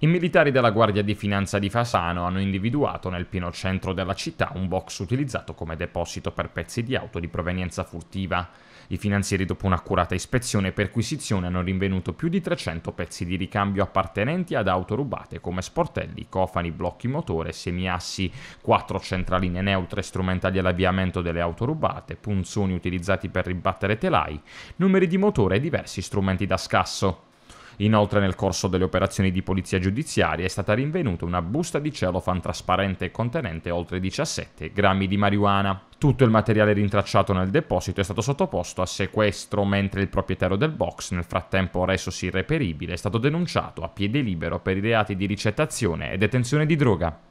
I militari della Guardia di Finanza di Fasano hanno individuato nel pieno centro della città un box utilizzato come deposito per pezzi di auto di provenienza furtiva. I finanzieri dopo un'accurata ispezione e perquisizione hanno rinvenuto più di 300 pezzi di ricambio appartenenti ad auto rubate come sportelli, cofani, blocchi motore, semiassi, quattro centraline neutre strumentali all'avviamento delle auto rubate, punzoni utilizzati per ribattere telai, numeri di motore e diversi strumenti da scasso. Inoltre nel corso delle operazioni di polizia giudiziaria è stata rinvenuta una busta di celofan trasparente contenente oltre 17 grammi di marijuana. Tutto il materiale rintracciato nel deposito è stato sottoposto a sequestro, mentre il proprietario del box, nel frattempo resosi irreperibile, è stato denunciato a piede libero per i reati di ricettazione e detenzione di droga.